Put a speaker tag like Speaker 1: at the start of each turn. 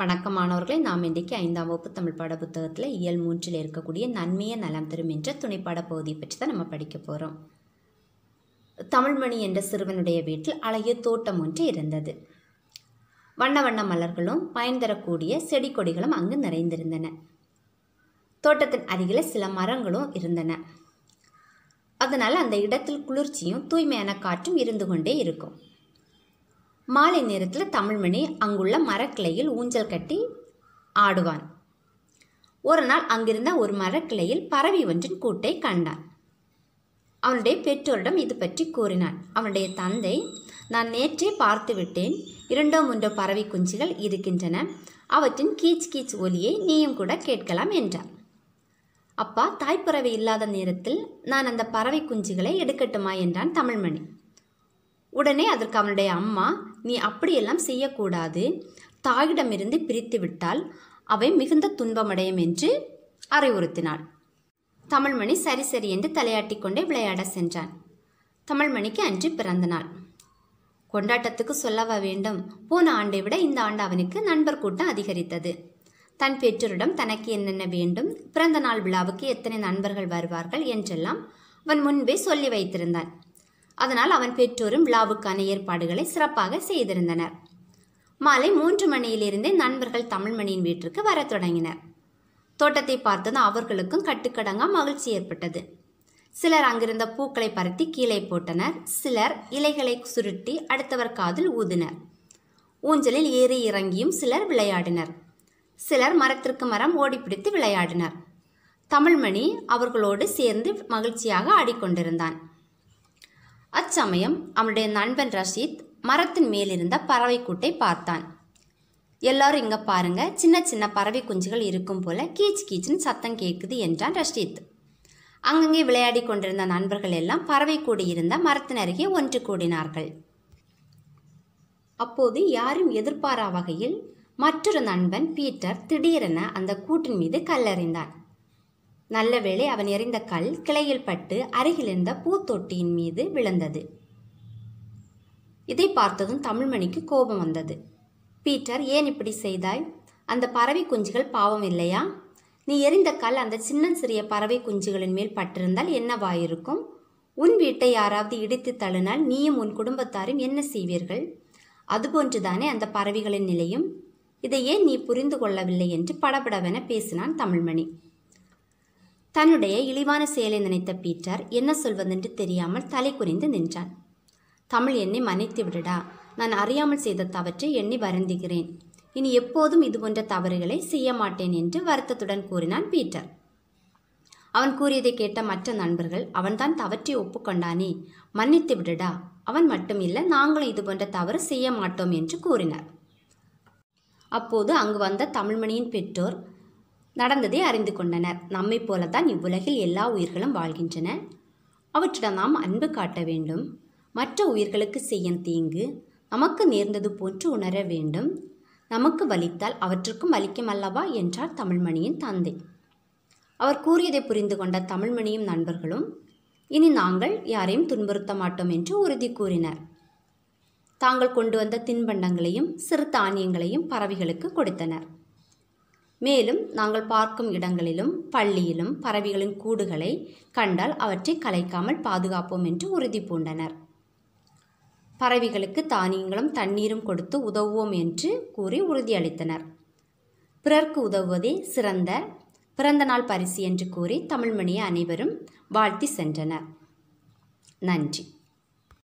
Speaker 1: வணக்கம் மாணவர்களை நாம் இன்றைக்கு ஐந்தாம் வகுப்பு தமிழ் பாட புத்தகத்தில் இயல் மூன்றில் இருக்கக்கூடிய நன்மையை நலம் தரும் என்ற துணைப்பாட பகுதியை பற்றி தான் நம்ம படிக்க போகிறோம் தமிழ்மணி என்ற சிறுவனுடைய வீட்டில் அழகிய தோட்டம் ஒன்று இருந்தது வண்ண வண்ண மலர்களும் பயன் தரக்கூடிய செடி கொடிகளும் அங்கு நிறைந்திருந்தன தோட்டத்தின் அருகில் சில மரங்களும் இருந்தன அதனால் அந்த இடத்தில் குளிர்ச்சியும் தூய்மையான காற்றும் இருந்து கொண்டே இருக்கும் மாலை நேரத்தில் தமிழ்மணி அங்குள்ள மரக்கிளையில் ஊஞ்சல் கட்டி ஆடுவான் ஒரு நாள் அங்கிருந்த ஒரு மரக்கிளையில் பறவை ஒன்றின் கூட்டை கண்டான் அவனுடைய பெற்றோரிடம் இது பற்றி கூறினான் அவனுடைய தந்தை நான் நேற்றே பார்த்து விட்டேன் இரண்டோ மூன்றோ பறவை குஞ்சுகள் இருக்கின்றன அவற்றின் கீச் கீச் ஒலியை நீயும் கூட கேட்கலாம் என்றார் அப்பா தாய்ப்பறவை இல்லாத நேரத்தில் நான் அந்த பறவை குஞ்சுகளை எடுக்கட்டுமா என்றான் தமிழ்மணி உடனே அதற்கு அவனுடைய அம்மா நீ அப்படியெல்லாம் செய்யக்கூடாது தாயிடமிருந்து பிரித்து விட்டால் அவை மிகுந்த துன்பமடையும் என்று அறிவுறுத்தினாள் தமிழ்மணி சரி சரி என்று தலையாட்டி கொண்டே விளையாட சென்றான் தமிழ்மணிக்கு அன்று பிறந்த நாள் கொண்டாட்டத்துக்கு சொல்லவ வேண்டும் போன ஆண்டை விட இந்த ஆண்டு அவனுக்கு நண்பர் கூட்டம் அதிகரித்தது தன் பெற்றோரிடம் தனக்கு என்னென்ன வேண்டும் பிறந்த நாள் விழாவுக்கு எத்தனை நண்பர்கள் வருவார்கள் என்றெல்லாம் அவன் முன்பே சொல்லி வைத்திருந்தான் அதனால் அவன் பெற்றோரும் விழாவுக்கான ஏற்பாடுகளை சிறப்பாக செய்திருந்தனர் மாலை மூன்று மணியிலிருந்தே நண்பர்கள் தமிழ்மணியின் வீட்டிற்கு வரத் தொடங்கினர் தோட்டத்தை பார்த்ததும் அவர்களுக்கும் கட்டுக்கடங்கா மகிழ்ச்சி ஏற்பட்டது சிலர் அங்கிருந்த பூக்களை பருத்தி கீழே போட்டனர் சிலர் இலைகளை சுருட்டி அடுத்தவர் காதில் ஊதினர் ஊஞ்சலில் ஏறி இறங்கியும் சிலர் விளையாடினர் சிலர் மரத்திற்கு மரம் ஓடிப்பிடித்து விளையாடினர் தமிழ்மணி அவர்களோடு சேர்ந்து மகிழ்ச்சியாக ஆடிக்கொண்டிருந்தான் அச்சமயம் அவனுடைய நண்பன் ரஷீத் மரத்தின் மேலிருந்த பறவை கூட்டை பார்த்தான் எல்லாரும் இங்க பாருங்க சின்ன சின்ன பறவை குஞ்சுகள் இருக்கும் போல கீச் கீச்சுன்னு சத்தம் கேட்குது என்றான் ரஷீத் அங்கங்கே விளையாடி கொண்டிருந்த நண்பர்கள் எல்லாம் பறவை கூடி இருந்த மரத்தின் அருகே ஒன்று கூடினார்கள் அப்போது யாரும் எதிர்பாரா வகையில் மற்றொரு நண்பன் பீட்டர் திடீரென அந்த கூட்டின் மீது கல்லறிந்தான் நல்ல வேளை அவன் எறிந்த கல் கிளையில் பட்டு அருகிலிருந்த பூத்தொட்டியின் மீது விழுந்தது இதை பார்த்ததும் தமிழ்மணிக்கு கோபம் வந்தது பீட்டர் ஏன் இப்படி செய்தாய் அந்த பறவை குஞ்சுகள் பாவம் இல்லையா நீ எரிந்த கல் அந்த சின்ன சிறிய பறவை குஞ்சுகளின் மேல் பட்டிருந்தால் என்னவாயிருக்கும் உன் வீட்டை யாராவது இடித்து தள்ளினால் நீயும் உன் குடும்பத்தாரும் என்ன செய்வீர்கள் அதுபோன்றுதானே அந்த பறவைகளின் நிலையும் இதை ஏன் நீ புரிந்து கொள்ளவில்லை என்று படபடவென பேசினான் தமிழ்மணி தன்னுடைய இழிவான செயலை நினைத்த பீட்டர் என்ன சொல்வதென்று தெரியாமல் தலை குறைந்து நின்றான் தமிழ் என்னை மன்னித்து விடடா நான் அறியாமல் செய்த தவற்றை எண்ணி வருந்துகிறேன் இனி எப்போதும் இது போன்ற தவறுகளை செய்ய மாட்டேன் என்று வருத்தத்துடன் கூறினான் பீட்டர் அவன் கூறியதை கேட்ட மற்ற நண்பர்கள் அவன்தான் தவற்றை ஒப்புக்கொண்டானே மன்னித்து விடுடா அவன் மட்டும் இல்லை நாங்களும் இது போன்ற தவறு செய்ய மாட்டோம் என்று கூறினர் அப்போது அங்கு வந்த தமிழ்மணியின் பெற்றோர் நடந்ததை அறிந்து கொண்டனர் நம்மை போலத்தான் இவ்வுலகில் எல்லா உயிர்களும் வாழ்கின்றன அவற்றிடம் நாம் அன்பு காட்ட வேண்டும் மற்ற உயிர்களுக்கு செய்யும் தீங்கு நமக்கு நேர்ந்தது போன்று உணர வேண்டும் நமக்கு வலித்தால் அவற்றுக்கும் வலிக்கும் அல்லவா என்றார் தமிழ்மணியின் தந்தை அவர் கூறியதை புரிந்து கொண்ட தமிழ்மணியும் நண்பர்களும் இனி நாங்கள் யாரையும் துன்புறுத்த மாட்டோம் என்று உறுதி கூறினர் தாங்கள் கொண்டு வந்த தின்பண்டங்களையும் சிறு தானியங்களையும் பறவைகளுக்கு கொடுத்தனர் மேலும் நாங்கள் பார்க்கும் இடங்களிலும் பள்ளியிலும் பறவைகளின் கூடுகளை கண்டால் அவற்றை கலைக்காமல் பாதுகாப்போம் என்று உறுதி பூண்டனர் பறவைகளுக்கு தானியங்களும் தண்ணீரும் கொடுத்து உதவுவோம் என்று கூறி உறுதியளித்தனர் பிறர்க்கு உதவுவதே சிறந்த பிறந்த நாள் பரிசு என்று கூறி தமிழ்மணியை அனைவரும் வாழ்த்தி சென்றனர் நன்றி